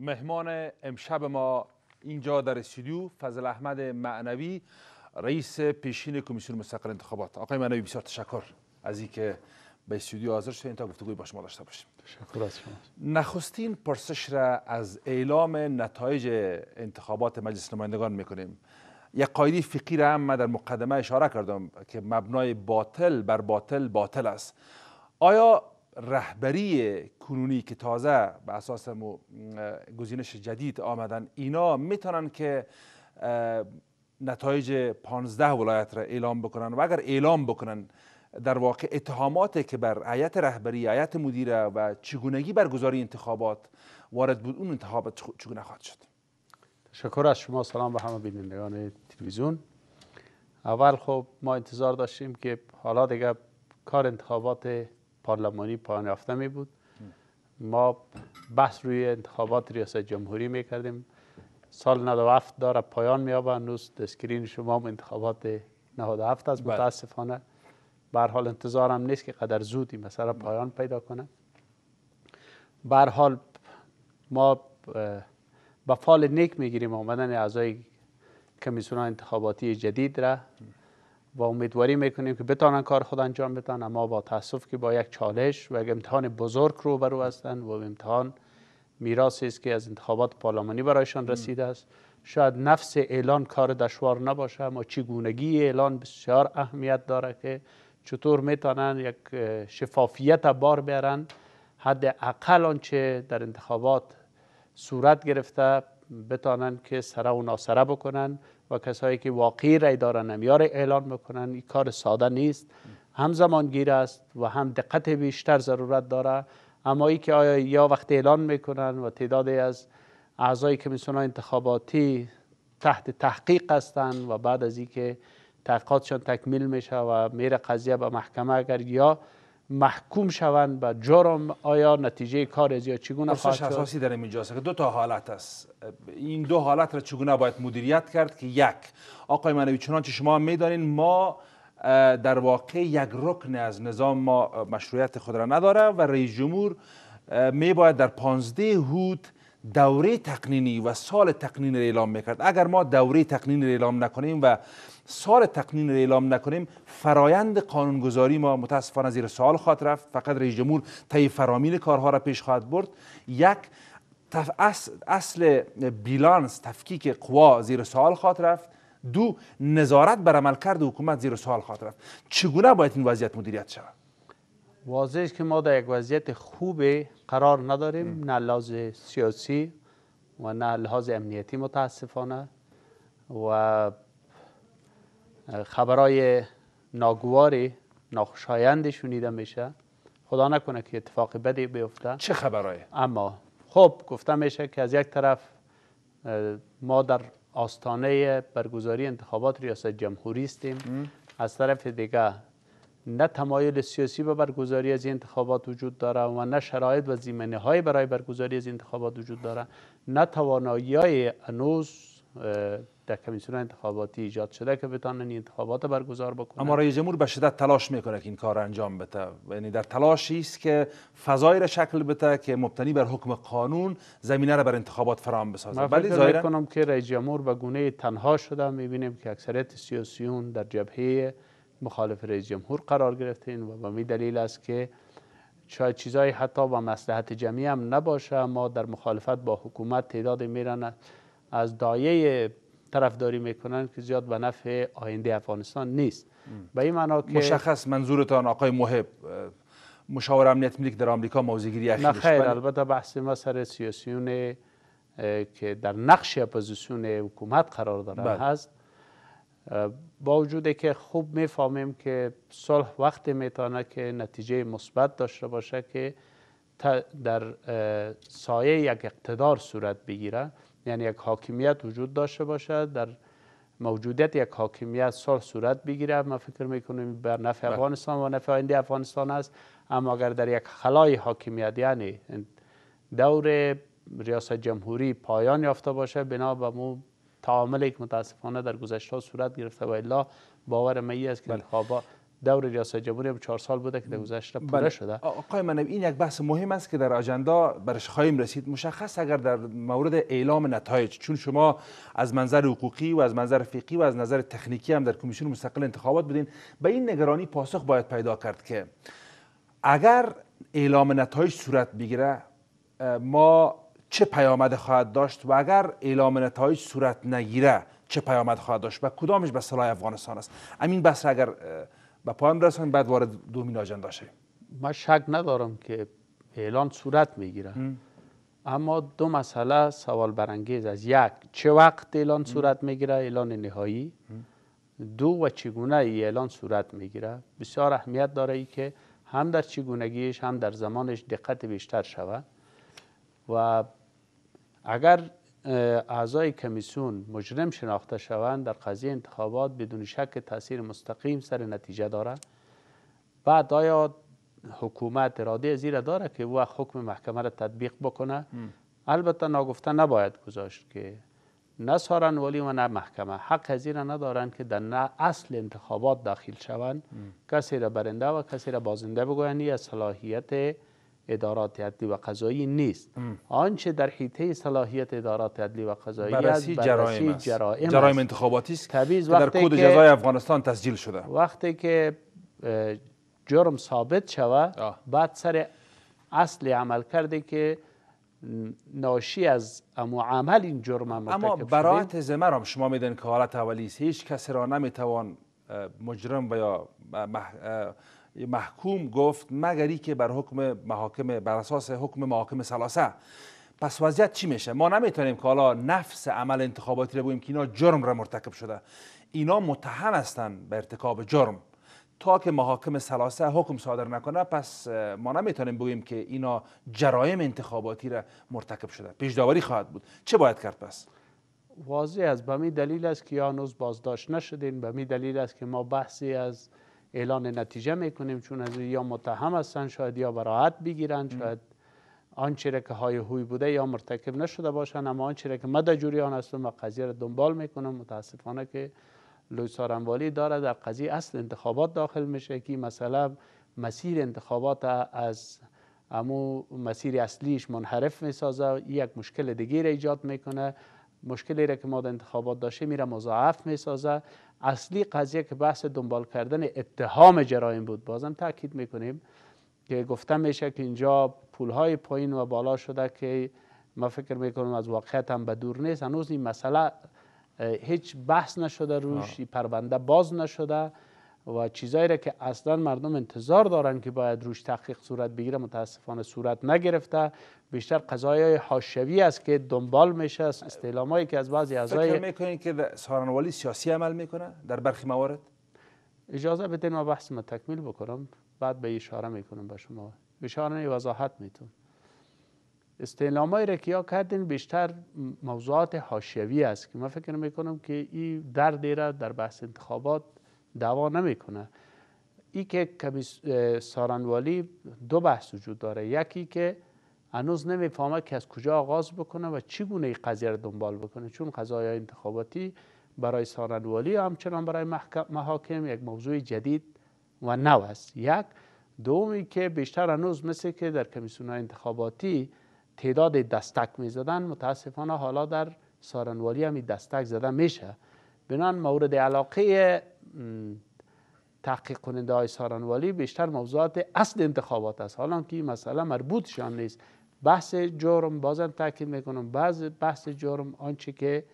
مهمان امشب ما اینجا در استودیو فضل احمد معنوی رئیس پیشین کمیسیون مستقل انتخابات آقای معنوی بسیار تشکر از اینکه به استودیو حاضر شدین تا گفتگوی با شما داشته باشیم تشکر از شما نخستین پرسش را از اعلام نتایج انتخابات مجلس نمایندگان میکنیم یک قاعده فقیر را هم من در مقدمه اشاره کردم که مبنای باطل بر باطل باطل است آیا رهبری کنونی که تازه به اساس گزینش جدید آمدن اینا میتونن که نتایج 15 ولایت را اعلام بکنن و اگر اعلام بکنن در واقع اتهاماتی که بر عیت رهبری عیت مدیره و چگونگی برگزاری انتخابات وارد بود اون انتخابات چگونه خواهد شد تشکر از شما سلام به همه بینندگان تلویزیون اول خب ما انتظار داشتیم که حالا دیگه کار انتخابات پارلمانی پایان یافته می بود ما بحث روی انتخابات ریاست جمهوری می کردیم سال 97 داره پایان می آبه هنوز دسکرین شما هم انتخابات 97 است بله. متاسفانه به حال انتظارم نیست که قدر زودی مثلا بله. پایان پیدا کنه به حال ما به فال نیک میگیریم آمدن اعضای کمیسیون انتخاباتی جدید را بله. و امیدواری میکنیم که بتانن کار خود انجام بدن اما با تاسف که با یک چالش و یک امتحان بزرگ روبرو هستند و امتحان میراثی است که از انتخابات پارلمانی برایشان رسیده است شاید نفس اعلان کار دشوار نباشه اما چگونگی اعلان بسیار اهمیت داره که چطور میتونن یک شفافیت بار بیارن حد اقل آنچه در انتخابات صورت گرفته بتانن که سره و ناسره بکنن و کسایی که واقعی رای دارن امیار اعلان میکنن این کار ساده نیست هم زمانگیر است و هم دقت بیشتر ضرورت داره اما ای که آیا یا وقت اعلان میکنن و تعدادی از اعضای کمیسیون انتخاباتی تحت تحقیق هستند و بعد از که تحقیقاتشان تکمیل میشه و میره قضیه به محکمه اگر یا محکوم شوند به جرم آیا نتیجه کار از یا چگونه خواهد شد؟ اساسی در اینجا که دو تا حالت است این دو حالت را چگونه باید مدیریت کرد که یک آقای منوی چنانچه شما میدانین ما در واقع یک رکن از نظام ما مشروعیت خود را نداره و رئیس جمهور می باید در پانزده هود دوره تقنینی و سال تقنین را اعلام میکرد اگر ما دوره تقنین را اعلام نکنیم و سال تقنین را اعلام نکنیم فرایند قانونگذاری ما متاسفانه زیر سال خواهد رفت فقط رئیس جمهور طی فرامین کارها را پیش خواهد برد یک تف... اصل بیلانس تفکیک قوا زیر سال خواهد رفت دو نظارت بر عملکرد حکومت زیر سوال خواهد رفت چگونه باید این وضعیت مدیریت شود واضح است که ما در یک وضعیت خوب قرار نداریم نه لحاظ سیاسی و نه لحاظ امنیتی متاسفانه و خبرای ناگواری ناخوشایند شنیده میشه خدا نکنه که اتفاق بدی بیفته چه خبرای اما خب گفته میشه که از یک طرف ما در آستانه برگزاری انتخابات ریاست جمهوری استیم از طرف دیگه نه تمایل سیاسی به برگزاری از این انتخابات وجود داره و نه شرایط و زیمنه های برای برگزاری از انتخابات وجود داره نه توانایی های انوز در کمیسیون انتخاباتی ایجاد شده که بتانن این انتخابات برگزار بکنه اما رئیس جمهور به شدت تلاش میکنه که این کار انجام بده یعنی در تلاشی است که فضای را شکل بده که مبتنی بر حکم قانون زمینه را بر انتخابات فراهم بسازه ولی ظاهرا کنم که رئیس جمهور به گونه تنها شده میبینیم که اکثریت سیاسیون در جبهه مخالف رئیس جمهور قرار گرفتین و به می دلیل است که شاید چیزای حتی با مسلحت جمعی هم نباشه ما در مخالفت با حکومت تعداد میرن از دایه طرفداری میکنن که زیاد به نفع آینده افغانستان نیست به این معنا که مشخص منظورتان آقای محب مشاور امنیت ملی در آمریکا موضعگیری اخیر خیر بله. البته بحث ما سر سیاسیون که در نقش اپوزیسیون حکومت قرار داره بله. هست با وجود که خوب میفهمیم که صلح وقتی میتونه که نتیجه مثبت داشته باشه که در سایه یک اقتدار صورت بگیره یعنی یک حاکمیت وجود داشته باشه در موجودیت یک حاکمیت صلح صورت بگیره ما فکر میکنیم بر نفع بله. افغانستان و نفع آینده افغانستان است اما اگر در یک خلای حاکمیت یعنی دور ریاست جمهوری پایان یافته باشه بنا به مو تعامل یک متاسفانه در گذشته ها صورت گرفته و الا باور من است که بله. انتخابات دور ریاست جمهوری هم چهار سال بوده که در بله. گذشته پوره بله. شده آقای منم این یک بحث مهم است که در اجندا برش خواهیم رسید مشخص اگر در مورد اعلام نتایج چون شما از منظر حقوقی و از منظر فقهی و از نظر تکنیکی هم در کمیسیون مستقل انتخابات بودین به این نگرانی پاسخ باید پیدا کرد که اگر اعلام نتایج صورت بگیره ما چه پیامد خواهد داشت و اگر اعلام نتایج صورت نگیره چه پیامد خواهد داشت و کدامش به صلاح افغانستان است امین بس اگر به پایان برسن بعد وارد دومین آجندا باشه من شک ندارم که اعلان صورت میگیره اما دو مسئله سوال برانگیز از یک چه وقت اعلان صورت میگیره اعلان نهایی دو و چگونه اعلان صورت میگیره بسیار اهمیت داره ای که هم در چگونگیش هم در زمانش دقت بیشتر شود و اگر اعضای کمیسیون مجرم شناخته شوند در قضیه انتخابات بدون شک تاثیر مستقیم سر نتیجه داره بعد آیا حکومت اراده زیر داره که او حکم محکمه را تطبیق بکنه البته ناگفته نباید گذاشت که نه ولی و نه محکمه حق را ندارند که در نه اصل انتخابات داخل شوند کسی را برنده و کسی را بازنده بگویند از صلاحیت ادارات عدلی و قضایی نیست آنچه در حیطه صلاحیت ادارات عدلی و قضایی بررسی جرائم جرایم انتخاباتی است که در کود جزای افغانستان تسجیل شده وقتی که جرم ثابت شود بعد سر اصل عمل کرده که ناشی از امو عمل این جرم هم اما برایت زمر هم شما میدن که حالت اولیست هیچ کسی را نمیتوان مجرم و یا محکوم گفت مگری که بر حکم محاکم بر اساس حکم محاکم سلاسه پس وضعیت چی میشه ما نمیتونیم که حالا نفس عمل انتخاباتی رو بگیم که اینا جرم را مرتکب شده اینا متهم هستند به ارتکاب جرم تا که محاکم سلاسه حکم صادر نکنه پس ما نمیتونیم بگیم که اینا جرایم انتخاباتی را مرتکب شده پیش خواهد بود چه باید کرد پس واضح است به دلیل است که هنوز بازداشت نشدین به دلیل است که ما بحثی از اعلان نتیجه میکنیم چون از یا متهم هستن شاید یا براحت بگیرن شاید آنچه که های هوی بوده یا مرتکب نشده باشن اما آنچه که مد جوریان هستم و قضیه را دنبال میکنم متاسفانه که لوی سارنوالی داره در قضیه اصل انتخابات داخل میشه که مثلا مسیر انتخابات از امو مسیر اصلیش منحرف میسازه یک مشکل دیگه ایجاد میکنه مشکلی را که ما در انتخابات داشته میره مضاعف میسازه اصلی قضیه که بحث دنبال کردن اتهام جرایم بود بازم تاکید میکنیم که گفته میشه که اینجا پولهای پایین و بالا شده که ما فکر میکنم از واقعیت هم به دور نیست هنوز این مسئله هیچ بحث نشده روش پرونده باز نشده و چیزایی را که اصلا مردم انتظار دارن که باید روش تحقیق صورت بگیره متاسفانه صورت نگرفته بیشتر قضایای حاشوی است که دنبال میشه استعلامایی که از بعضی اعضای فکر میکنین که سارنوالی سیاسی عمل میکنه در برخی موارد اجازه بدین ما بحث ما تکمیل بکنم بعد به اشاره میکنم به شما اشاره وضاحت میتون استعلامایی را که یا کردین بیشتر موضوعات حاشوی است که من فکر میکنم که این دردی را در بحث انتخابات دعوا نمیکنه ای که کمیس سارنوالی دو بحث وجود داره یکی که هنوز نمیفهمه که از کجا آغاز بکنه و چگونه این قضیه رو دنبال بکنه چون قضایای انتخاباتی برای سارنوالی همچنان برای محاکم یک موضوع جدید و نو است یک دومی که بیشتر انوز مثل که در کمیسیون انتخاباتی تعداد دستک می زدن متاسفانه حالا در سارنوالی هم دستک زده میشه بنان مورد علاقه تحقیق کننده های سارنوالی بیشتر موضوعات اصل انتخابات است حالا که این مسئله مربوطشان نیست بحث جرم بازم تاکید میکنم بعض بحث جرم آنچه که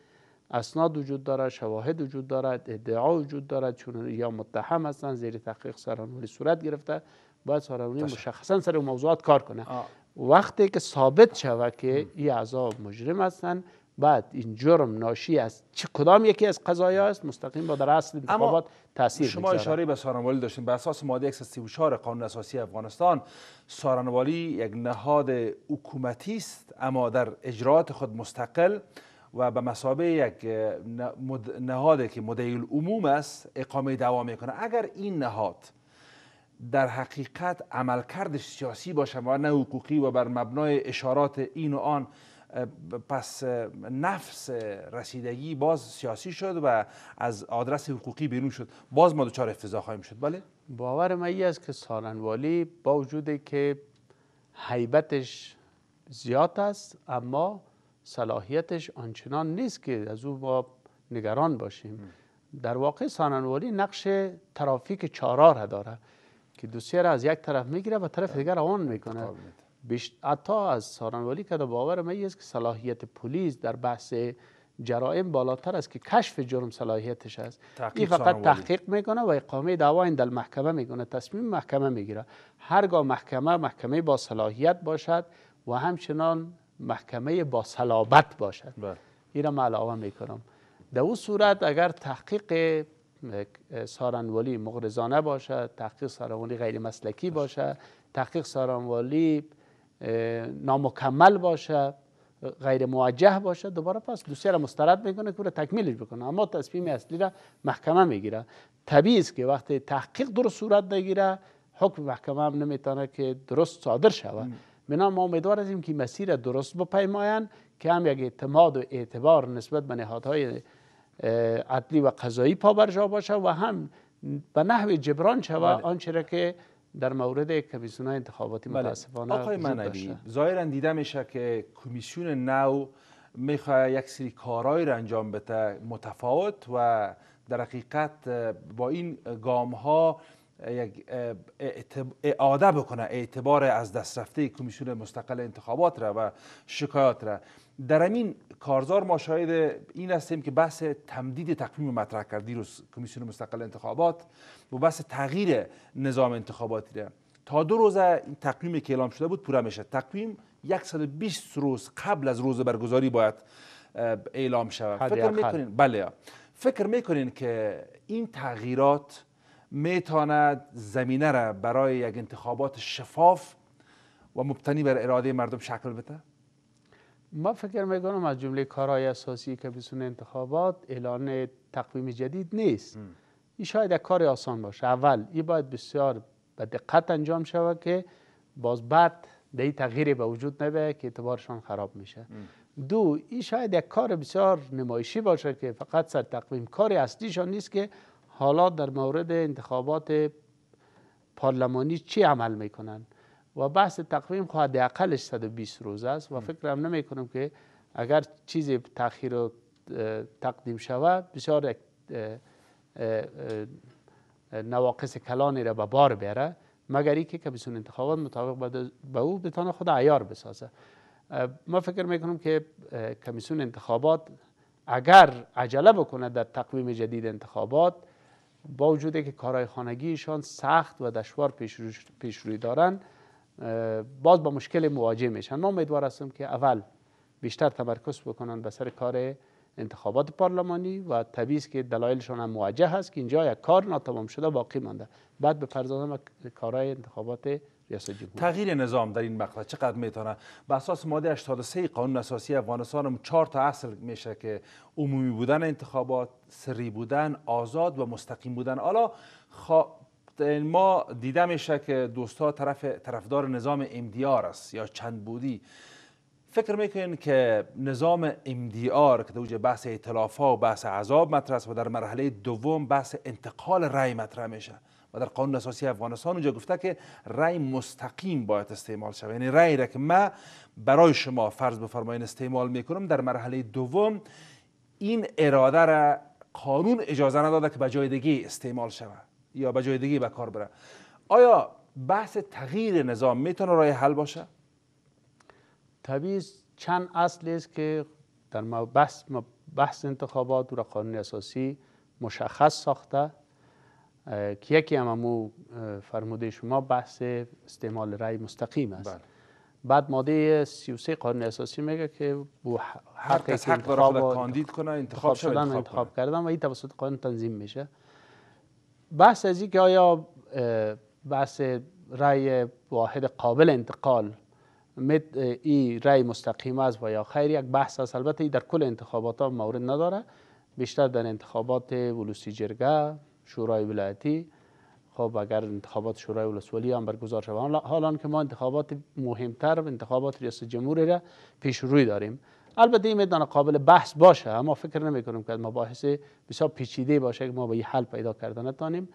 اسناد وجود دارد شواهد وجود دارد ادعا وجود دارد چون یا متهم هستن زیر تحقیق سارنوالی صورت گرفته باید سارانوالی مشخصا سر موضوعات کار کنه وقتی که ثابت شود که این اعضا مجرم هستند بعد این جرم ناشی از چه کدام یکی از قضایا است مستقیم با در اصل انتخابات تاثیر شما اشاره به سارنوالی داشتیم بر اساس ماده 134 قانون اساسی افغانستان سارنوالی یک نهاد حکومتی است اما در اجرات خود مستقل و به مسابه یک نهاد که مدعی عموم است اقامه دوام میکنه اگر این نهاد در حقیقت عملکرد سیاسی باشه و نه حقوقی و بر مبنای اشارات این و آن پس نفس رسیدگی باز سیاسی شد و از آدرس حقوقی بیرون شد باز ما دوچار افتضاح خواهیم شد بله باور ای است که سالنوالی با وجود که حیبتش زیاد است اما صلاحیتش آنچنان نیست که از او با نگران باشیم در واقع سالنوالی نقش ترافیک چارار داره که دوسیه را از یک طرف میگیره و طرف خب. دیگر آن میکنه حتی از سارنوالی که باور من است که صلاحیت پلیس در بحث جرائم بالاتر است که کشف جرم صلاحیتش است این فقط تحقیق میکنه و اقامه دعوا این در محکمه میکنه تصمیم محکمه میگیره هرگاه محکمه محکمه با صلاحیت باشد و همچنان محکمه با صلابت باشد بله. این را میکنم در صورت اگر تحقیق سارنوالی مغرزانه باشد تحقیق سارنوالی غیر مسلکی باشد تحقیق سارنوالی نامکمل باشه غیر موجه باشه دوباره پس دوسیه را مسترد میکنه که را تکمیلش بکنه اما تصمیم اصلی را محکمه میگیره طبیعی است که وقتی تحقیق درست صورت نگیره حکم محکمه هم نمیتونه که درست صادر شود بنا ما امیدوار هستیم که مسیر درست بپیماین که هم یک اعتماد و اعتبار نسبت به نهادهای عدلی و قضایی جا باشه و هم به نحو جبران شود بله. آنچه که در مورد کمیسیون انتخاباتی بله. متاسفانه آقای منوی ظاهرا دیده میشه که کمیسیون نو میخواه یک سری کارهایی را انجام بده متفاوت و در حقیقت با این گام ها یک اعاده بکنه اعتبار از دست رفته کمیسیون مستقل انتخابات را و شکایات را در این کارزار ما شاید این هستیم که بحث تمدید تقویم مطرح کرد دیروز کمیسیون مستقل انتخابات و بحث تغییر نظام انتخاباتی ده تا دو روز این تقویم که اعلام شده بود پوره میشه تقویم 120 روز قبل از روز برگزاری باید اعلام شود فکر میکنین بله فکر میکنین که این تغییرات میتواند زمینه را برای یک انتخابات شفاف و مبتنی بر اراده مردم شکل بده ما فکر میکنم از جمله کارهای اساسی که کمیسیون انتخابات اعلان تقویم جدید نیست این شاید یک کار آسان باشه اول این باید بسیار به دقت انجام شود که باز بعد ای تغییری به وجود نبه که اعتبارشان خراب میشه دو این شاید یک کار بسیار نمایشی باشه که فقط سر تقویم کار اصلیشان نیست که حالا در مورد انتخابات پارلمانی چی عمل میکنند و بحث تقویم خواهد اقلش 120 روز است و فکرم نمی کنم که اگر چیزی تاخیر و تقدیم شود بسیار نواقص کلانی را به بار بیاره مگر اینکه کمیسیون انتخابات مطابق به او بتانه خود عیار بسازه ما فکر میکنم که کمیسیون انتخابات اگر عجله بکنه در تقویم جدید انتخابات با وجود که کارهای خانگیشان سخت و دشوار پیش روی دارند باز با مشکل مواجه میشن ما امیدوار هستم که اول بیشتر تمرکز بکنن به سر کار انتخابات پارلمانی و طبیعی که دلایلشون هم موجه هست که اینجا یک کار ناتمام شده باقی مانده بعد به پردازم کارهای انتخابات ریاست جمهوری تغییر نظام در این مقطع چقدر میتونه به اساس ماده 83 قانون اساسی افغانستان هم چهار تا اصل میشه که عمومی بودن انتخابات سری بودن آزاد و مستقیم بودن حالا خوا... ما دیده میشه که دوستا طرف طرفدار نظام امدیار است یا چند بودی فکر میکنین که نظام امدیار که در بحث اطلاف ها و بحث عذاب مطرح است و در مرحله دوم بحث انتقال رای مطرح میشه و در قانون اساسی افغانستان اونجا گفته که رای مستقیم باید استعمال شود یعنی رای را که من برای شما فرض بفرمایین استعمال میکنم در مرحله دوم این اراده را قانون اجازه نداده که به جای دیگه استعمال شود یا به جای دیگه به کار بره آیا بحث تغییر نظام میتونه راه حل باشه طبیعی چند اصل است که در بحث بحث انتخابات و قانون اساسی مشخص ساخته که یکی هم امو فرموده شما بحث استعمال رای مستقیم است بله. بعد ماده 33 قانون اساسی میگه که بو حق, حق, کاندید کنه انتخاب, شدن انتخاب, انتخاب کردن و این توسط قانون تنظیم میشه بحث از که آیا بحث رای واحد قابل انتقال ای رأی مستقیم است و یا خیر یک بحث است البته ای در کل انتخابات ها مورد نداره بیشتر در انتخابات ولوسی جرگه شورای ولایتی خب اگر انتخابات شورای ولسوالی هم برگزار شود حالا که ما انتخابات مهمتر انتخابات ریاست جمهوری را پیش روی داریم البته این میدان قابل بحث باشه اما فکر نمی کنم که مباحث بسیار پیچیده باشه که ما به حل پیدا کرده نتانیم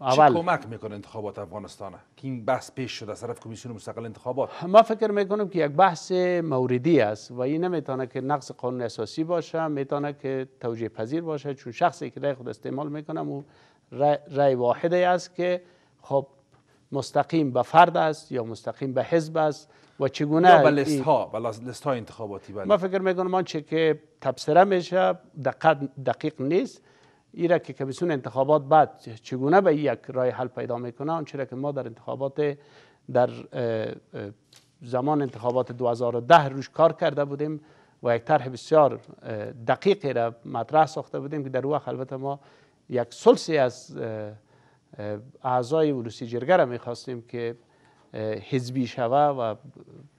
اول چه کمک میکنه انتخابات افغانستان که این بحث پیش شده از طرف کمیسیون مستقل انتخابات ما فکر میکنم که یک بحث موردی است و این نمیتونه که نقص قانون اساسی باشه میتونه که توجیه پذیر باشه چون شخصی که رای خود استعمال میکنم او رای واحدی است که خب مستقیم به فرد است یا مستقیم به حزب است و چگونه لست لیست ها لیست انتخاباتی بله ما فکر میکنم چه که تبصره میشه دقیق, دقیق نیست ایرا که کمیسیون انتخابات بعد چگونه به یک رای حل پیدا میکنه چرا که ما در انتخابات در زمان انتخابات 2010 روش کار کرده بودیم و یک طرح بسیار دقیقی را مطرح ساخته بودیم که در وقت البته ما یک سلسی از اعضای ولوسی جرگه را میخواستیم که حزبی شوه و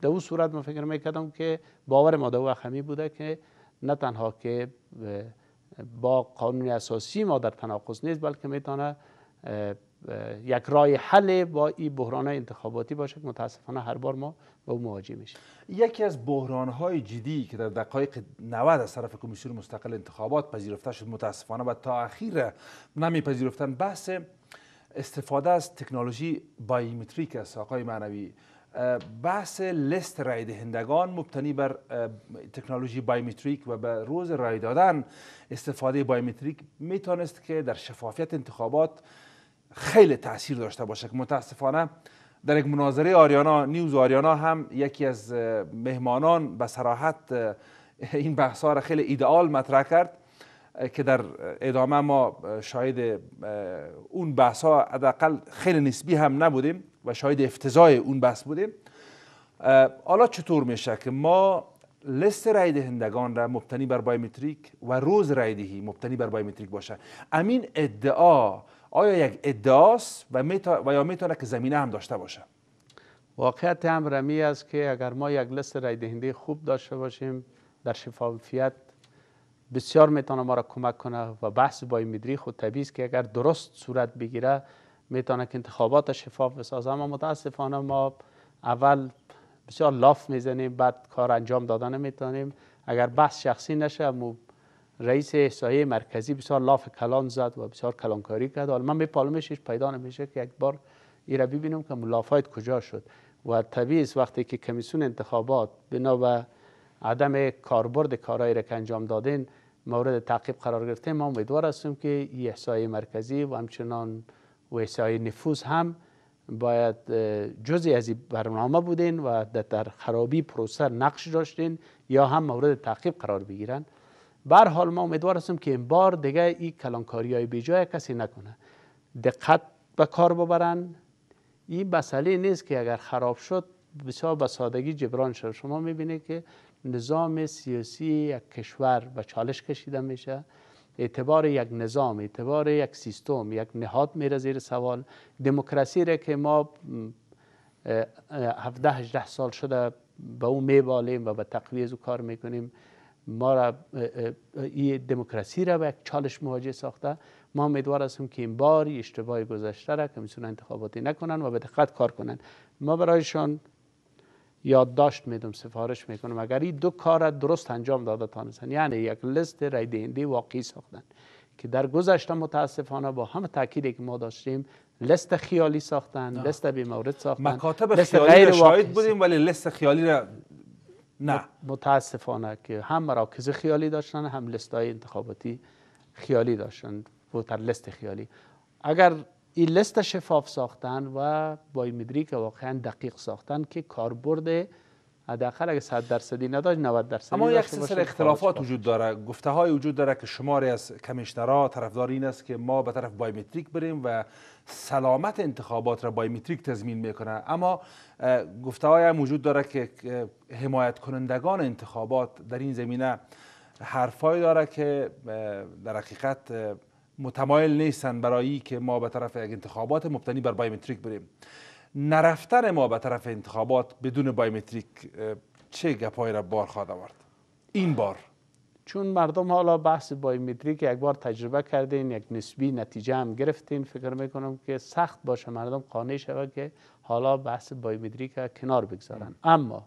در اون صورت ما فکر میکردم که باور ما در وقت بوده که نه تنها که با قانون اساسی ما در تناقض نیست بلکه میتونه یک رای حل با این بحران انتخاباتی باشه که متاسفانه هر بار ما با او مواجه میشیم یکی از بحران های جدی که در دقایق 90 از طرف کمیسیون مستقل انتخابات پذیرفته شد متاسفانه و تا اخیر نمیپذیرفتن بحث استفاده از تکنولوژی بایومتریک است آقای معنوی بحث لست رای دهندگان مبتنی بر تکنولوژی بایومتریک و به روز رای دادن استفاده بایومتریک میتونست که در شفافیت انتخابات خیلی تاثیر داشته باشه که متاسفانه در یک مناظره آریانا نیوز آریانا هم یکی از مهمانان به سراحت این بحث را خیلی ایدئال مطرح کرد که در ادامه ما شاید اون بحث ها حداقل خیلی نسبی هم نبودیم و شاید افتضای اون بحث بودیم حالا چطور میشه که ما لست رای دهندگان را مبتنی بر بایومتریک و روز رای مبتنی بر بایومتریک باشه امین ادعا آیا یک ادعاست و, میتا و یا میتونه که زمینه هم داشته باشه واقعیت امر است که اگر ما یک لست رای دهنده خوب داشته باشیم در شفافیت بسیار میتونه ما را کمک کنه و بحث با ایمیدری خود طبیعی که اگر درست صورت بگیره میتونه که انتخابات شفاف بسازه اما متاسفانه ما اول بسیار لاف میزنیم بعد کار انجام دادن میتونیم. اگر بحث شخصی نشه رئیس احسایه مرکزی بسیار لاف کلان زد و بسیار کلانکاری کرد حالا من به پالمشش پیدا نمیشه که یک بار ایرا ببینم که ملافایت کجا شد و طبیعی وقتی که کمیسیون انتخابات بنا به عدم کاربرد کارهایی را که انجام دادین مورد تعقیب قرار گرفته ما امیدوار هستیم که احسای مرکزی و همچنان و احسای نفوذ هم باید جزی از این برنامه بودین و در خرابی پروسه نقش داشتین یا هم مورد تعقیب قرار بگیرن بر حال ما امیدوار هستیم که این بار دیگه این کلانکاری های بیجای کسی نکنه دقت به کار ببرن این مسئله نیست که اگر خراب شد بسیار به سادگی جبران شد شما میبینید که نظام سیاسی یک کشور به چالش کشیده میشه اعتبار یک نظام اعتبار یک سیستم یک نهاد میره زیر سوال دموکراسی را که ما 17 18 سال شده به او میبالیم و به تقویه و کار میکنیم ما را این دموکراسی را به یک چالش مواجه ساخته ما امیدوار هستیم که این بار اشتباه گذشته را کمیسیون انتخاباتی نکنن و به دقت کار کنن ما برایشان یادداشت میدم سفارش میکنم اگر این دو کار درست انجام داده تانستن یعنی یک لست رای دهنده واقعی ساختن که در گذشته متاسفانه با همه تاکیدی که ما داشتیم لست خیالی ساختن نه. لست بی مورد ساختن مکاتب خیالی غیر شاید بودیم ولی لست خیالی را نه متاسفانه که هم مراکز خیالی داشتن هم های انتخاباتی خیالی داشتن بوتر لست خیالی اگر این لست شفاف ساختن و بایومتریک واقعا دقیق ساختن که کاربرد حداقل اگه 100 درصدی نداشت 90 درصدی اما یک اختلافات وجود داره گفته وجود داره که شماری از کمیشنرها طرفدار این است که ما به طرف بایومتریک بریم و سلامت انتخابات را بایومتریک تضمین میکنه اما گفته های هم وجود داره که حمایت کنندگان انتخابات در این زمینه حرفایی داره که در حقیقت متمایل نیستن برای که ما به طرف انتخابات مبتنی بر بایومتریک بریم نرفتن ما به طرف انتخابات بدون بایومتریک چه گپای را بار خواهد آورد این بار چون مردم حالا بحث بایومتریک یک بار تجربه کردین یک نسبی نتیجه هم گرفتین فکر میکنم که سخت باشه مردم قانع شود که حالا بحث بایومتریک کنار بگذارن اما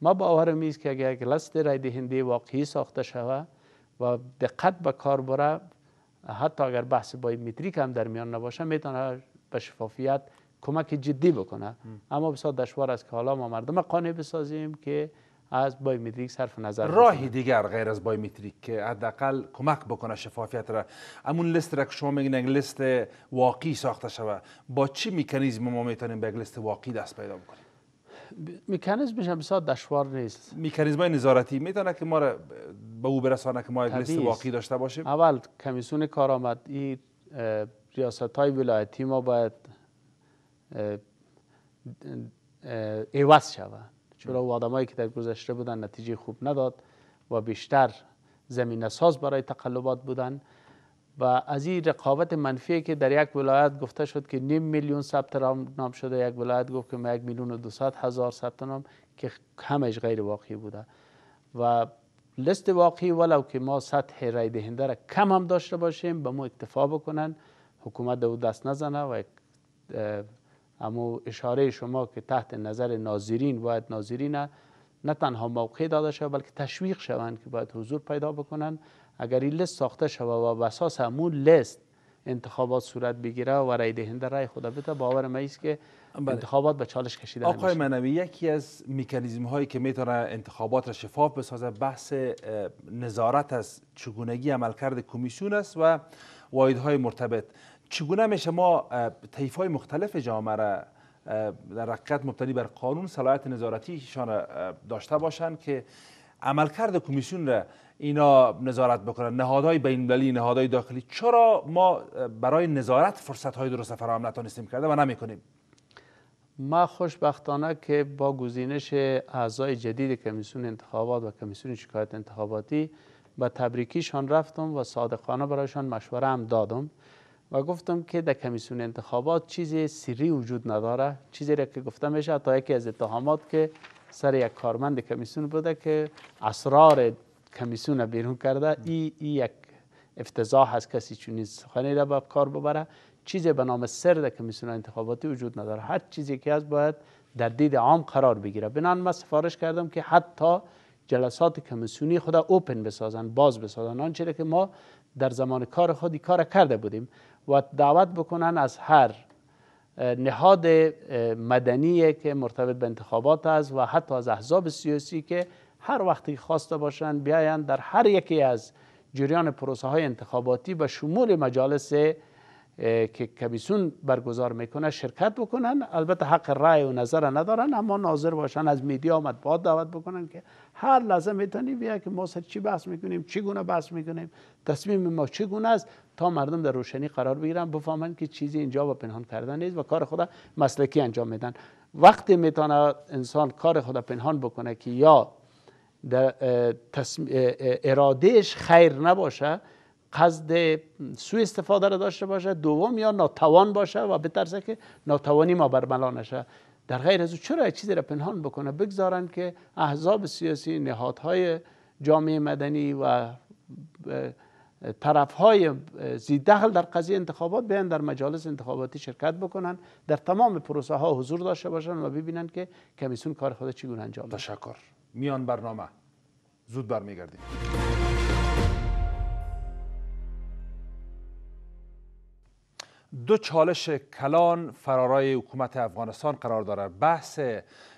ما باورم است که اگر یک لست رای دهنده واقعی ساخته شود و دقت به کار بره حتی اگر بحث بایومتریک هم در میان نباشه میتونه به شفافیت کمک جدی بکنه اما بسیار دشوار است که حالا ما مردم قانع بسازیم که از بایومتریک صرف نظر راهی دیگر غیر از بایومتریک که حداقل کمک بکنه شفافیت را همون لیست را که شما میگین لیست واقعی ساخته شود با چه مکانیزم ما میتونیم به لیست واقعی دست پیدا بکنیم میکانیزمش هم بسیار دشوار نیست های نظارتی میتونه که ما را به او برسانه که ما یک لیست واقعی داشته باشیم اول کمیسیون کارآمد این ریاست های ولایتی ما باید ایواز شود چرا او آدمایی که در گذشته بودن نتیجه خوب نداد و بیشتر زمین ساز برای تقلبات بودند و از این رقابت منفی که در یک ولایت گفته شد که نیم میلیون ثبت نام شده یک ولایت گفت که ما یک میلیون و هزار ثبت نام که همش غیر واقعی بوده و لست واقعی ولو که ما سطح رای دهنده را کم هم داشته باشیم به ما اکتفا بکنن حکومت او دست نزنه و اما اشاره شما که تحت نظر ناظرین باید ناظرین نه تنها موقع داده شود بلکه تشویق شوند که باید حضور پیدا بکنن اگر این لست ساخته شوه و بساس همون لست انتخابات صورت بگیره و رای دهنده رای خدا بده باور ما است که بله. انتخابات به چالش کشیده آقای منوی یکی از میکانیزم هایی که میتونه انتخابات را شفاف بسازه بحث نظارت از چگونگی عملکرد کمیسیون است و های مرتبط چگونه میشه ما طیف های مختلف جامعه را در حقیقت مبتنی بر قانون صلاحیت نظارتیشان داشته باشند که عملکرد کمیسیون را اینا نظارت بکنن نهادهای بین المللی نهادهای داخلی چرا ما برای نظارت فرصت های درست فراهم نتونستیم کرده و نمیکنیم ما خوشبختانه که با گزینش اعضای جدید کمیسیون انتخابات و کمیسیون شکایت انتخاباتی به تبریکیشان رفتم و صادقانه برایشان مشوره هم دادم و گفتم که در کمیسیون انتخابات چیز سری وجود نداره چیزی را که گفته میشه تا یکی از اتهامات که سر یک کارمند کمیسیون بوده که اسرار کمیسیون بیرون کرده ای, ای یک افتضاح هست کسی چونی سخنی را به کار ببره چیزی به نام سر کمیسیون انتخاباتی وجود نداره هر چیزی که از باید در دید عام قرار بگیره بنان من سفارش کردم که حتی جلسات کمیسیونی خدا اوپن بسازن باز بسازن آنچه که ما در زمان کار خودی کار کرده بودیم و دعوت بکنن از هر نهاد مدنی که مرتبط به انتخابات است و حتی از احزاب سیاسی که هر وقتی خواسته باشند بیایند در هر یکی از جریان پروسه های انتخاباتی به شمول مجالس که کمیسیون برگزار میکنه شرکت بکنن البته حق رای و نظر ندارن اما ناظر باشن از میدیا آمد باد دعوت بکنن که هر لحظه میتونی بیا که ما سر چی بحث میکنیم چی گونه بحث میکنیم تصمیم ما چی گونه است تا مردم در روشنی قرار بگیرن بفهمن که چیزی اینجا با پنهان کردن نیست و کار خدا مسلکی انجام میدن وقتی میتونه انسان کار خدا پنهان بکنه که یا در ارادهش خیر نباشه قصد سوء استفاده را داشته باشه دوم یا ناتوان باشه و بترسه که ناتوانی ما برملا نشه در غیر از او چرا چیزی را پنهان بکنه بگذارن که احزاب سیاسی نهادهای جامعه مدنی و طرف های زی دخل در قضیه انتخابات بیان در مجالس انتخاباتی شرکت بکنن در تمام پروسه ها حضور داشته باشن و ببینن که کمیسیون کار خود چگونه انجام تشکر میان برنامه زود برمیگردیم دو چالش کلان فرارای حکومت افغانستان قرار دارد بحث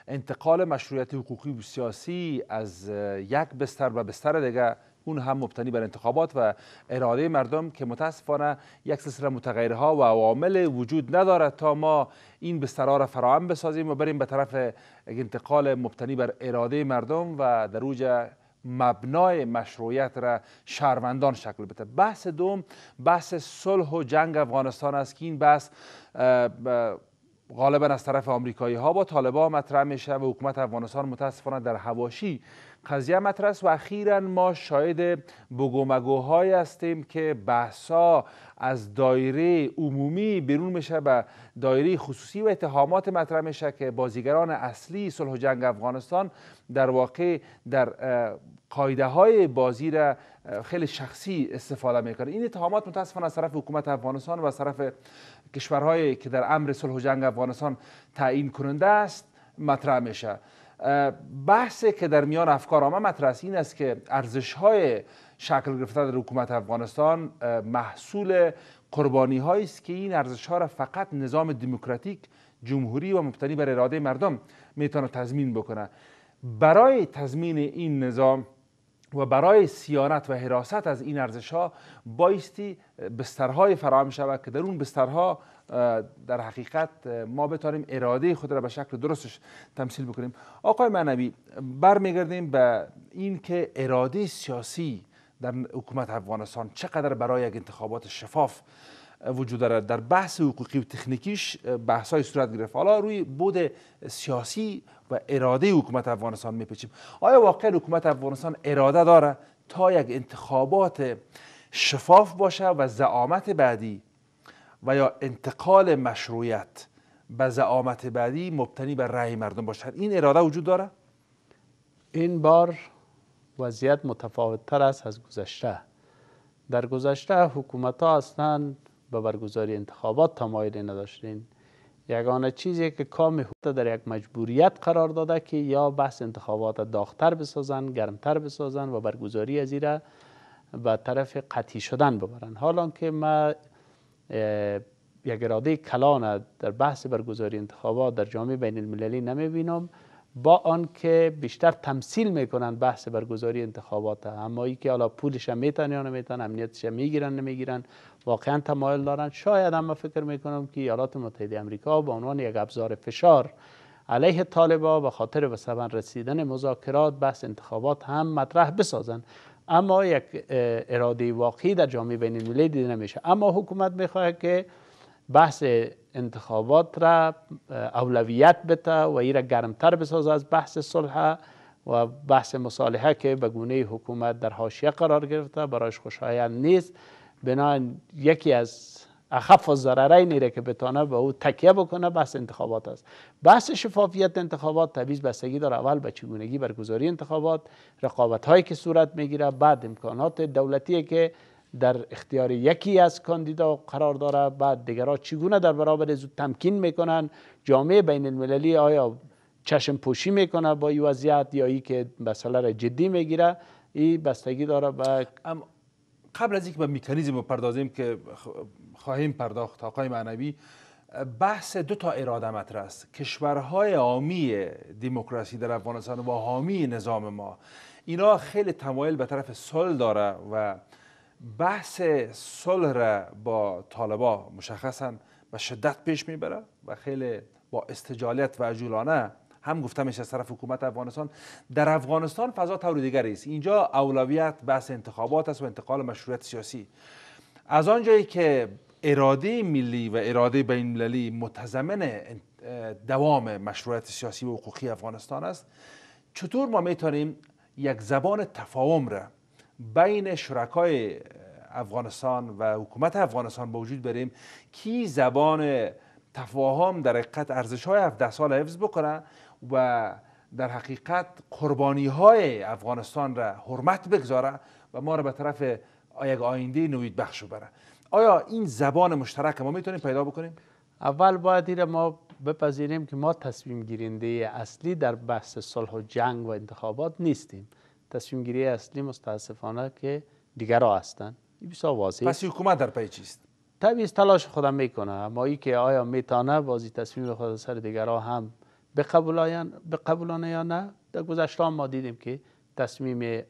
انتقال مشروعیت حقوقی و سیاسی از یک بستر و بستر دیگه اون هم مبتنی بر انتخابات و اراده مردم که متاسفانه یک سلسله متغیرها و عوامل وجود ندارد تا ما این بسترها را فراهم بسازیم و بریم به طرف انتقال مبتنی بر اراده مردم و در اوج مبنای مشروعیت را شهروندان شکل بده بحث دوم بحث صلح و جنگ افغانستان است که این بحث غالبا از طرف آمریکایی ها با طالبان مطرح میشه و حکومت افغانستان متاسفانه در هواشی قضیه مطرح و اخیرا ما شاید بگومگوهای هستیم که بحثا از دایره عمومی بیرون میشه به دایره خصوصی و اتهامات مطرح میشه که بازیگران اصلی صلح و جنگ افغانستان در واقع در قایده های بازی را خیلی شخصی استفاده میکنه این اتهامات متاسفانه از طرف حکومت افغانستان و از طرف کشورهایی که در امر صلح و جنگ افغانستان تعیین کننده است مطرح میشه بحثی که در میان افکار عامه مطرح است این است که ارزش های شکل گرفته در حکومت افغانستان محصول قربانی هایی است که این ارزش ها را فقط نظام دموکراتیک جمهوری و مبتنی بر اراده مردم میتونه تضمین بکنه برای تضمین این نظام و برای سیانت و حراست از این ارزش ها بایستی بسترهای فراهم شود که در اون بسترها در حقیقت ما بتانیم اراده خود را به شکل درستش تمثیل بکنیم آقای معنوی برمیگردیم به این که اراده سیاسی در حکومت افغانستان چقدر برای یک انتخابات شفاف وجود دارد در بحث حقوقی و تکنیکیش بحث های صورت گرفت حالا روی بود سیاسی و اراده حکومت افغانستان میپچیم آیا واقعا حکومت افغانستان اراده داره تا یک انتخابات شفاف باشه و زعامت بعدی و یا انتقال مشروعیت به زعامت بعدی مبتنی بر رأی مردم باشد این اراده وجود داره این بار وضعیت متفاوت تر است از گذشته در گذشته حکومت ها اصلا به برگزاری انتخابات تمایلی نداشتین یگانه چیزی که کام حکومت در یک مجبوریت قرار داده که یا بحث انتخابات داغتر بسازن گرمتر بسازن و برگزاری از ایره به طرف قطعی شدن ببرن حالا که ما یک اراده کلان در بحث برگزاری انتخابات در جامعه بین المللی نمی بینم با آنکه بیشتر تمثیل میکنند بحث برگزاری انتخابات اما که حالا پولش هم میتن یا نمیتن امنیتش هم میگیرن نمیگیرن واقعا تمایل دارن شاید اما فکر میکنم که ایالات متحده آمریکا با عنوان یک ابزار فشار علیه طالبا و خاطر به رسیدن مذاکرات بحث انتخابات هم مطرح بسازن اما یک اراده واقعی در جامعه بین دیده نمیشه اما حکومت میخواهد که بحث انتخابات را اولویت بته و ای را گرمتر بسازه از بحث صلح و بحث مصالحه که به گونه حکومت در حاشیه قرار گرفته برایش خوشایند نیست بنا یکی از اخف و ضرره نیره که بتانه به او تکیه بکنه بحث انتخابات است بحث شفافیت انتخابات تبیز بستگی داره اول به چگونگی برگزاری انتخابات رقابت هایی که صورت میگیره بعد امکانات دولتی که در اختیار یکی از کاندیدا قرار داره و دیگرها چگونه در برابر زود تمکین میکنن جامعه بین المللی آیا چشم پوشی میکنه با این وضعیت یا ای که مسئله را جدی میگیره این بستگی داره و قبل از اینکه به مکانیزم پردازیم که خواهیم پرداخت آقای معنوی بحث دو تا اراده مطرح است کشورهای حامی دموکراسی در افغانستان و حامی نظام ما اینا خیلی تمایل به طرف صلح داره و بحث صلح را با طالبا مشخصا به شدت پیش میبره و خیلی با استجالیت و عجولانه هم گفته میشه از طرف حکومت افغانستان در افغانستان فضا طور دیگری است اینجا اولویت بحث انتخابات است و انتقال مشروعیت سیاسی از آنجایی که اراده ملی و اراده بین المللی متضمن دوام مشروعیت سیاسی و حقوقی افغانستان است چطور ما میتونیم یک زبان تفاهم را بین شرکای افغانستان و حکومت افغانستان بوجود وجود بریم کی زبان تفاهم در حقیقت ارزش های 17 سال حفظ بکنه و در حقیقت قربانی های افغانستان را حرمت بگذاره و ما را به طرف یک آینده نوید بخش بره آیا این زبان مشترک ما میتونیم پیدا بکنیم؟ اول باید ما بپذیریم که ما تصمیم گیرنده اصلی در بحث صلح و جنگ و انتخابات نیستیم تصمیم گیری اصلی متاسفانه که ها هستند بسیار واضح پس حکومت در پی چیست طبیعی تلاش خودم میکنه اما ای که آیا میتانه بازی تصمیم خود سر دیگرها هم بقبولانه یا نه در گذشته ما دیدیم که تصمیم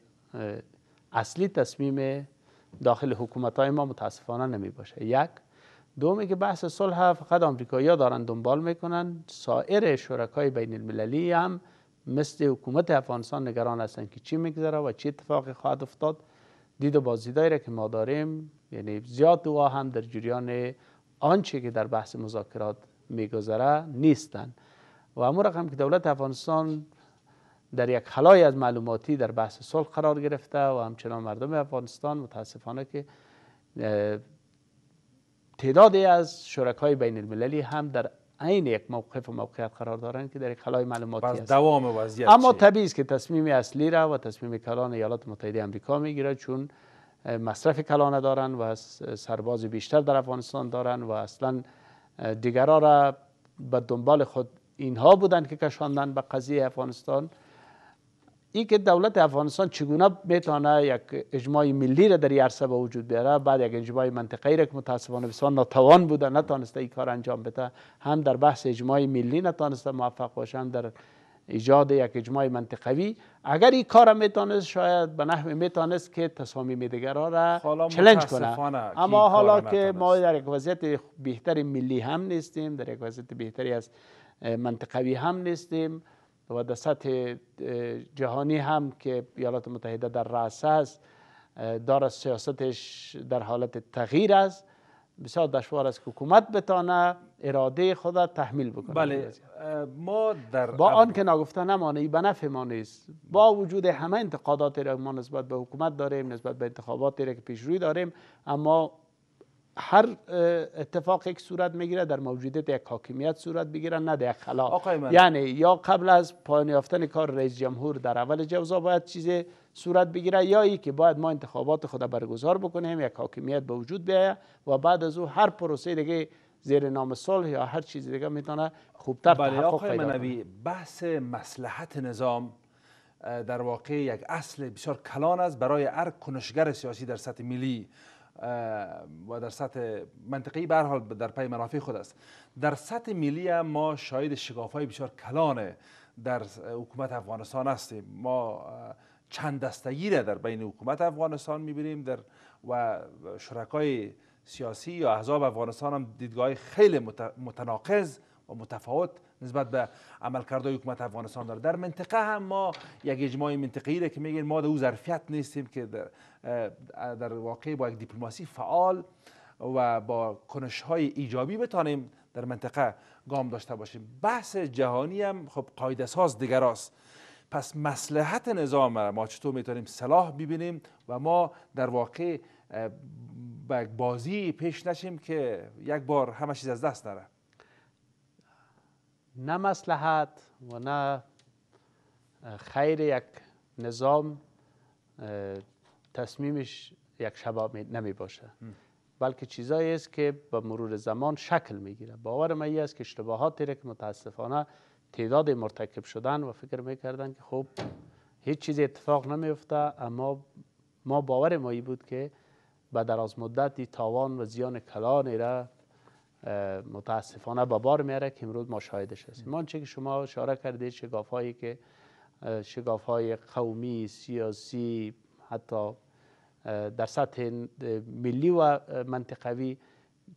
اصلی تصمیم داخل حکومت های ما متاسفانه نمی باشه یک دومه که بحث صلح فقط آمریکایی‌ها دارن دنبال میکنن سایر شرکای بین المللی هم مثل حکومت افغانستان نگران هستند که چی میگذره و چی اتفاقی خواهد افتاد دید و بازدیدایی را که ما داریم یعنی زیاد دوها هم در جریان آنچه که در بحث مذاکرات میگذره نیستند و امور رقم که دولت افغانستان در یک خلای از معلوماتی در بحث صلح قرار گرفته و همچنان مردم افغانستان متاسفانه که تعدادی از شرکای بین المللی هم در این یک موقف و موقعیت قرار دارن که در خلای معلوماتی است دوام وضعیت اما طبیعی است که تصمیم اصلی را و تصمیم کلان ایالات متحده آمریکا میگیرد چون مصرف کلانه دارند و سرباز بیشتر در افغانستان دارند و اصلا دیگرا را به دنبال خود اینها بودند که کشاندن به قضیه افغانستان این که دولت افغانستان چگونه میتونه یک اجماع ملی را در عرصه به وجود بیاره بعد یک اجماع منطقه‌ای را که متاسفانه بسیار ناتوان بوده نتونسته این کار انجام بده هم در بحث اجماع ملی نتونسته موفق باشه در ایجاد یک اجماع منطقوی اگر این کار میتونست شاید به نحو میتونست که تصامیم دیگرها را چلنج کنه اما حالا که ما در یک وضعیت بهتر ملی هم نیستیم در یک وضعیت بهتری از منطقوی هم نیستیم و در سطح جهانی هم که ایالات متحده در رأس است دار سیاستش در حالت تغییر است بسیار دشوار است که حکومت بتانه اراده خود را تحمیل بکنه بله ما در با آن که نگفته نمانه به نفع ما نیست با وجود همه انتقاداتی را ما نسبت به حکومت داریم نسبت به انتخاباتی را که پیش روی داریم اما هر اتفاق یک صورت میگیره در موجودیت یک حاکمیت صورت بگیره نه در یک خلا یعنی یا قبل از پایان یافتن کار رئیس جمهور در اول جوزا باید چیز صورت بگیره یا ای که باید ما انتخابات خود برگزار بکنیم یک حاکمیت به وجود بیاید و بعد از او هر پروسه دیگه زیر نام صلح یا هر چیز دیگه میتونه خوبتر بله تحقق پیدا بحث مصلحت نظام در واقع یک اصل بسیار کلان است برای هر کنشگر سیاسی در سطح ملی و در سطح منطقی به حال در پای منافع خود است در سطح ملی ما شاید شکاف های بسیار کلان در حکومت افغانستان هستیم ما چند دستگی را در بین حکومت افغانستان میبینیم در و شرکای سیاسی یا احزاب افغانستان هم دیدگاه خیلی متناقض و متفاوت نسبت به عملکردهای حکومت افغانستان داره در منطقه هم ما یک اجماع منطقی را که میگن ما در او ظرفیت نیستیم که در, در واقع با یک دیپلماسی فعال و با کنش های ایجابی بتانیم در منطقه گام داشته باشیم بحث جهانی هم خب قاعده ساز دیگر است پس مسلحت نظام ما چطور میتونیم صلاح ببینیم و ما در واقع بازی پیش نشیم که یک بار همه چیز از دست نره نه مسلحت و نه خیر یک نظام تصمیمش یک شباب نمی باشه بلکه چیزایی است که به مرور زمان شکل گیره باور من است که اشتباهاتی را که متاسفانه تعداد مرتکب شدن و فکر میکردن که خب هیچ چیز اتفاق نمیفته اما ما باور مایی بود که به دراز تاوان و زیان کلانی را متاسفانه با بار میاره که امروز ما شاهدش هستیم من چه که شما اشاره کردید شگاف هایی که شگاف های قومی سیاسی حتی در سطح ملی و منطقوی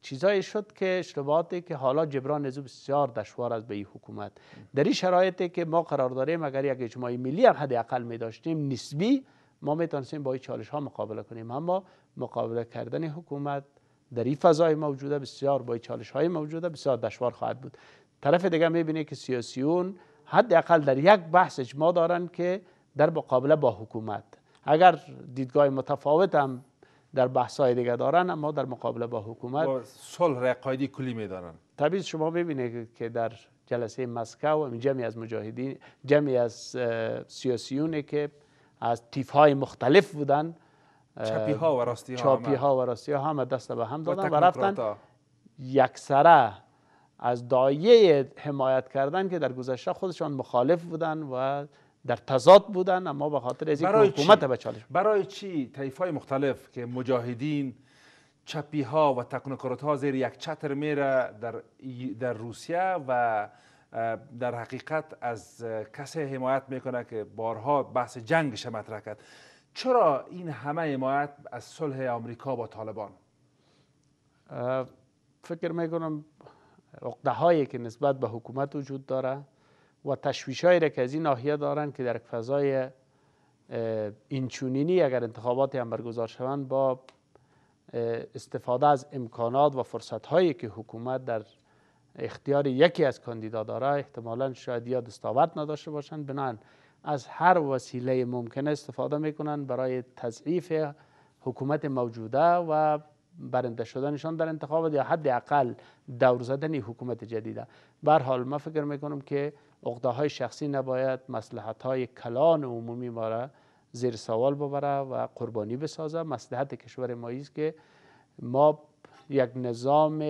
چیزایی شد که اشتباهاتی که حالا جبران از بسیار دشوار است به این حکومت در این شرایطی که ما قرار داریم اگر یک اجماعی ملی هم حداقل می داشتیم نسبی ما میتونستیم با این چالش ها مقابله کنیم اما مقابله کردن حکومت در این فضای موجوده بسیار با چالش های موجوده بسیار دشوار خواهد بود طرف دیگه میبینه که سیاسیون حداقل در یک بحث اجماع دارن که در مقابله با حکومت اگر دیدگاه متفاوت هم در بحث های دیگه دارن اما در مقابله با حکومت صلح رقایدی کلی میدارن طبیعی شما ببینید که در جلسه مسکو جمعی از مجاهدین جمعی از سیاسیونی که از تیف های مختلف بودن چپی ها و راستی ها چپی ها و راستی ها همه دست به هم دادن و رفتن یکسره از دایه حمایت کردن که در گذشته خودشان مخالف بودن و در تضاد بودن اما به خاطر از این حکومت به چالش برای چی طیف های مختلف که مجاهدین چپی ها و تکنوکرات ها زیر یک چتر میره در, در روسیه و در حقیقت از کسی حمایت میکنه که بارها بحث جنگش مطرح کرد چرا این همه حمایت از صلح آمریکا با طالبان فکر میکنم عقده هایی که نسبت به حکومت وجود داره و تشویش هایی که از این ناحیه دارن که در فضای اینچونینی اگر انتخابات هم برگزار شوند با استفاده از امکانات و فرصت هایی که حکومت در اختیار یکی از کاندیدا داره احتمالا شاید یا دستاورد نداشته باشند بنان از هر وسیله ممکنه استفاده میکنن برای تضعیف حکومت موجوده و برنده شدنشان در انتخابات یا حداقل دور زدن حکومت جدیده به حال ما فکر میکنم که عقده های شخصی نباید مسلحت های کلان عمومی ما را زیر سوال ببره و قربانی بسازه مسلحت کشور ما است که ما یک نظام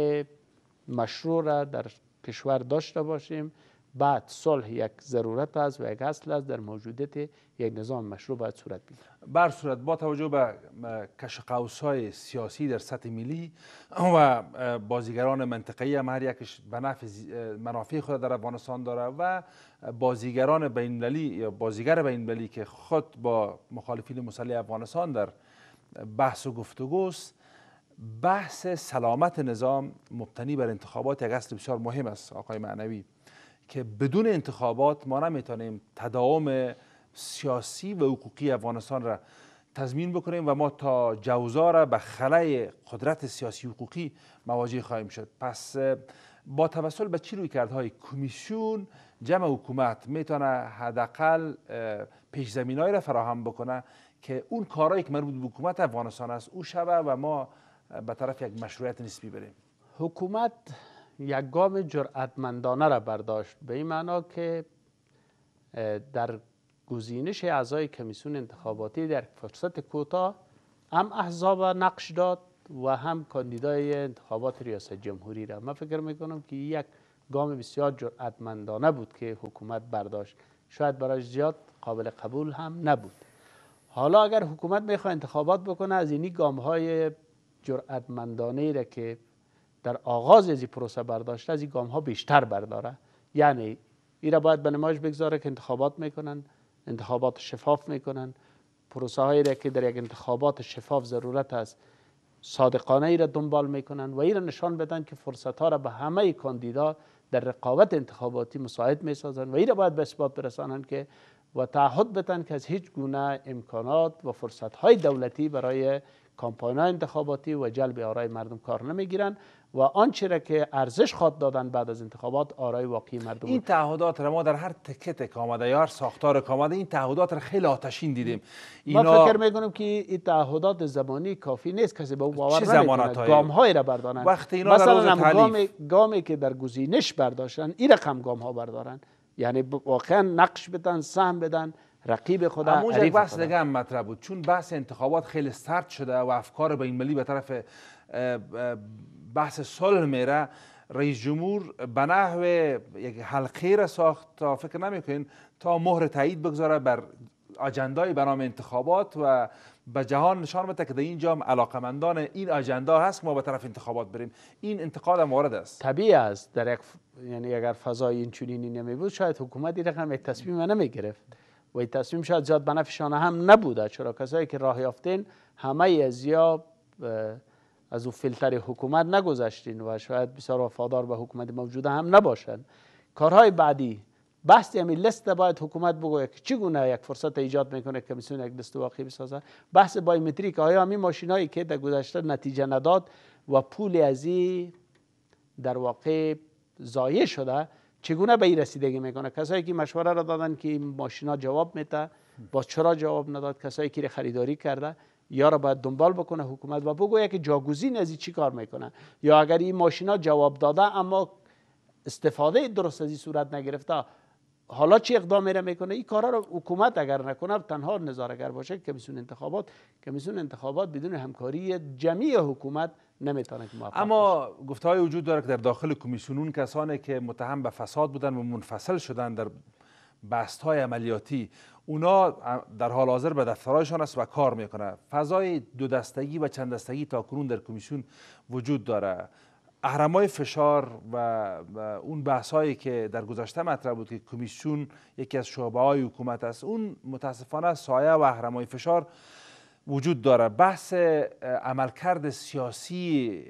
مشروع را در کشور داشته باشیم بعد صلح یک ضرورت است و یک اصل است در موجودیت یک نظام مشروع باید صورت بگیرد بر صورت با توجه به کش های سیاسی در سطح ملی و بازیگران منطقه‌ای هم هر یکش به نفع منافع خود در افغانستان داره و بازیگران بین یا بازیگر که خود با مخالفین مسلح افغانستان در بحث و گفتگوست بحث سلامت نظام مبتنی بر انتخابات یک اصل بسیار مهم است آقای معنوی که بدون انتخابات ما نمیتونیم تداوم سیاسی و حقوقی افغانستان را تضمین بکنیم و ما تا جوزا را به خلای قدرت سیاسی حقوقی مواجه خواهیم شد پس با توسل به چی روی کردهای کمیسیون جمع حکومت میتونه حداقل پیش زمینایی را فراهم بکنه که اون کارهایی که مربوط به حکومت افغانستان است او شوه و ما به طرف یک مشروعیت نسبی بریم حکومت یک گام جرعتمندانه را برداشت به این معنا که در گزینش اعضای کمیسیون انتخاباتی در فرصت کوتاه هم احزاب نقش داد و هم کاندیدای انتخابات ریاست جمهوری را من فکر میکنم که یک گام بسیار جرعتمندانه بود که حکومت برداشت شاید برای زیاد قابل قبول هم نبود حالا اگر حکومت میخواد انتخابات بکنه از اینی گام های ای را که در آغاز از این پروسه برداشته از این گام ها بیشتر برداره یعنی این را باید به نمایش بگذاره که انتخابات میکنن انتخابات شفاف میکنن پروسه هایی را که در یک انتخابات شفاف ضرورت است صادقانه ای را دنبال میکنن و این را نشان بدن که فرصت ها را به همه کاندیدا در رقابت انتخاباتی مساعد میسازن و این را باید به اثبات برسانند که و تعهد بدن که از هیچ گونه امکانات و فرصت های دولتی برای کامپاین انتخاباتی و جلب آرای مردم کار نمیگیرن و آنچه را که ارزش خواد دادن بعد از انتخابات آرای واقعی مردم این تعهدات را ما در هر تکه تک آمده یا هر ساختار که آمده این تعهدات را خیلی آتشین دیدیم اینا ما فکر میکنم که این تعهدات زمانی کافی نیست کسی به با باور نمیکنه گام های را بردارن وقتی اینا مثلا گام گامی که در گزینش برداشتن این رقم گام ها بردارن یعنی واقعا نقش بدن سهم بدن رقیب خدا اما یک بحث دیگه مطرح بود چون بحث انتخابات خیلی سرد شده و افکار به این ملی به طرف بحث صلح میره رئیس جمهور به نحو یک حلقه را ساخت تا فکر نمیکنین تا مهر تایید بگذاره بر اجندای برنامه انتخابات و به جهان نشان بده که در اینجا علاقمندان این اجندا هست ما به طرف انتخابات بریم این انتقاد هم وارد است طبیعی است در یک یعنی اگر فضای این چنینی نمی شاید حکومت این رقم یک تصمیم نمی گرفت و این تصمیم شاید زیاد بنفشان هم نبوده چرا کسایی که راه یافتن همه ازیا از او فیلتر حکومت نگذشتین و شاید بسیار وفادار به حکومت موجوده هم نباشند کارهای بعدی بحث همین لست باید حکومت بگوید که چگونه یک فرصت ایجاد میکنه کمیسیون یک دست واقعی بسازه بحث بایومتریک آیا همین هایی که در گذشته نتیجه نداد و پول از در واقع ضایع شده چگونه به این رسیدگی میکنه کسایی که مشوره را دادن که این ماشینا جواب میده با چرا جواب نداد کسایی که خریداری کرده یا را باید دنبال بکنه حکومت و بگوید که جاگوزی از چی کار میکنه یا اگر این ماشینا جواب داده اما استفاده درست از این صورت نگرفته حالا چی اقدام میره میکنه این کارا رو حکومت اگر نکنه تنها نظارگر باشه کمیسیون انتخابات کمیسیون انتخابات بدون همکاری جمعی حکومت نمیتونه که موفق اما های وجود داره که در داخل کمیسیون کسانی که متهم به فساد بودن و منفصل شدن در بست های عملیاتی اونا در حال حاضر به دفترهایشان است و کار میکنه فضای دو دستگی و چند دستگی تا کنون در کمیسیون وجود داره اهرمای فشار و اون بحث هایی که در گذشته مطرح بود که کمیسیون یکی از شعبه های حکومت است اون متاسفانه سایه و اهرمای فشار وجود داره بحث عملکرد سیاسی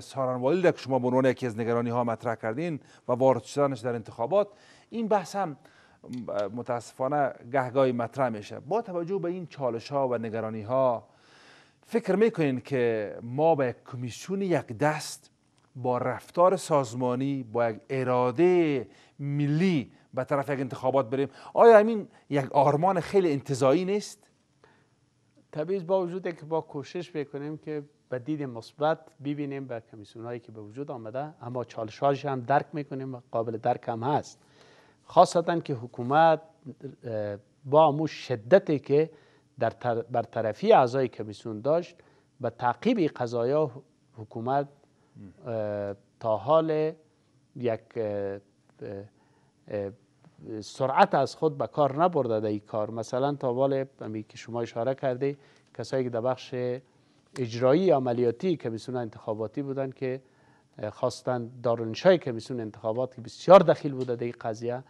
سارانوالی که شما به عنوان یکی از نگرانی ها مطرح کردین و وارد شدنش در انتخابات این بحث هم متاسفانه گهگاهی مطرح میشه با توجه به این چالش ها و نگرانی ها فکر میکنین که ما به کمیسیون یک دست با رفتار سازمانی با یک اراده ملی به طرف یک انتخابات بریم آیا همین یک آرمان خیلی انتظایی نیست؟ طبیعی با وجود که با کوشش بکنیم که به دید مثبت ببینیم به کمیسیون هایی که به وجود آمده اما چالش هم درک میکنیم و قابل درک هم هست خاصتا که حکومت با مو شدتی که در طرفی اعضای کمیسیون داشت به تعقیب قضایا حکومت تا حال یک سرعت از خود به کار نبرده در کار مثلا تا حال که شما اشاره کرده کسایی که در بخش اجرایی عملیاتی کمیسیون انتخاباتی بودن که خواستن که کمیسیون انتخابات که بسیار دخیل بوده در این قضیه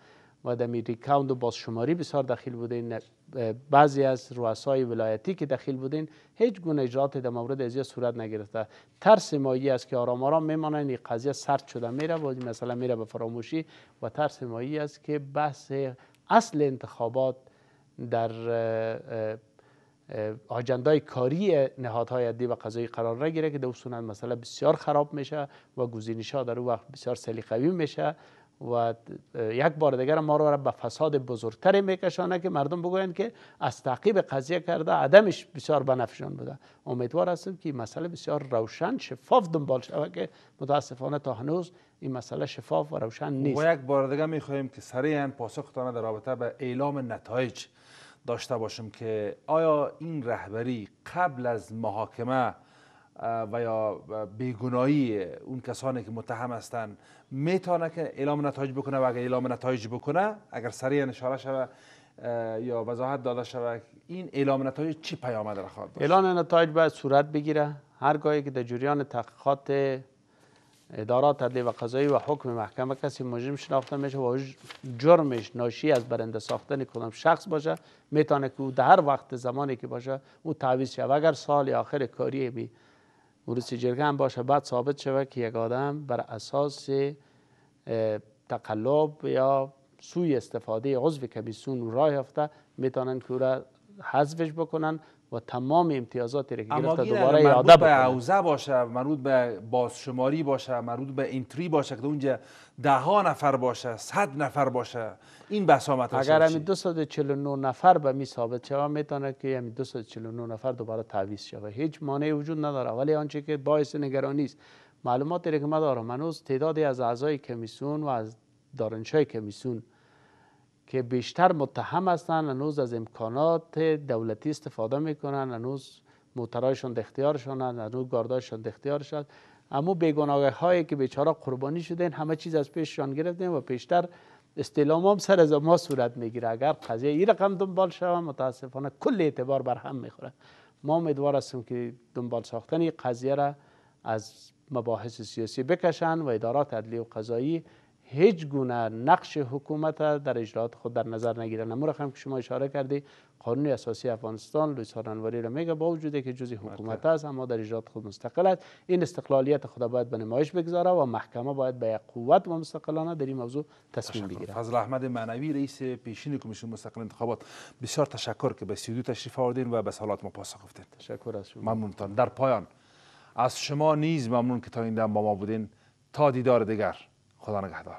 و در ریکاوند و بازشماری بسیار دخیل بودین بعضی از رؤسای ولایتی که دخیل بودین هیچ گونه اجراات در مورد ازیا صورت نگرفته ترس مایی است که آرام آرام میمانند این قضیه سرد شده میره و مثلا میره به فراموشی و ترس مایی است که بحث اصل انتخابات در آجندای کاری نهادهای عدی و قضایی قرار نگیره که دوستونن مسئله بسیار خراب میشه و گزینش ها در وقت بسیار سلیقوی میشه و یک بار دیگر ما رو به فساد بزرگتری میکشانه که مردم بگویند که از تعقیب قضیه کرده عدمش بسیار بنفشان بوده امیدوار هستم که مسئله بسیار روشن شفاف دنبال شود که متاسفانه تا هنوز این مسئله شفاف و روشن نیست و یک بار دیگر میخواهیم که سریعا پاسختانه در رابطه به اعلام نتایج داشته باشم که آیا این رهبری قبل از محاکمه و یا بیگناهی اون کسانی که متهم هستند میتونه که اعلام نتایج بکنه و اگر اعلام نتایج بکنه اگر سریع اشاره شود یا وضاحت داده شود این اعلام نتایج چی پیامد را خواهد داشت اعلام نتایج باید صورت بگیره هرگاهی که در جریان تحقیقات ادارات تدلی و قضایی و حکم محکمه کسی مجرم شناخته میشه و جرمش ناشی از برنده ساختن کدام شخص باشه میتونه که در هر وقت زمانی که باشه او تعویض و اگر سال آخر کاری بی ورسی جرگه هم باشه بعد ثابت شود که یک آدم بر اساس تقلب یا سوی استفاده عضو کمیسیون راه یافته میتونن که او را حذفش بکنن و تمام امتیازاتی که گرفته دوباره یاده به عوزه باشه مربوط به بازشماری باشه مربوط به انتری باشه که اونجا ده ها نفر باشه صد نفر باشه این بسامت اگر همین 249 نفر به می ثابت شود میتونه که همین 249 نفر دوباره تعویض شود هیچ مانعی وجود نداره ولی آنچه که باعث نگرانی است معلوماتی که من دارم تعدادی از اعضای کمیسیون و از دارنشای کمیسیون که بیشتر متهم هستن هنوز از امکانات دولتی استفاده میکنن هنوز موترایشون در اختیارشون هنوز گاردایشون در شد. اما بیگناگه هایی که بیچاره قربانی شدن همه چیز از پیششان گرفتیم و پیشتر استعلام هم سر از ما صورت میگیره اگر قضیه این رقم دنبال شود متاسفانه کل اعتبار بر هم میخوره ما امیدوار هستیم که دنبال ساختن این قضیه را از مباحث سیاسی بکشن و ادارات عدلی و قضایی هیچ گونه نقش حکومت در اجرات خود در نظر نگیرن امور هم که شما اشاره کردی قانون اساسی افغانستان لوئیس هارنواری را میگه با وجوده که جزی حکومت است اما در اجرات خود مستقل است این استقلالیت خود باید به نمایش بگذاره و محکمه باید به قوت و مستقلانه در این موضوع تصمیم بگیره فضل احمد معنوی رئیس پیشین کمیسیون مستقل انتخابات بسیار تشکر که به سیدو تشریف آوردین و به سوالات ما پاسخ گفتین تشکر از شما ممنونتان در پایان از شما نیز ممنون که تا این دم با ما بودین تا دیدار دیگر خدا نگهدار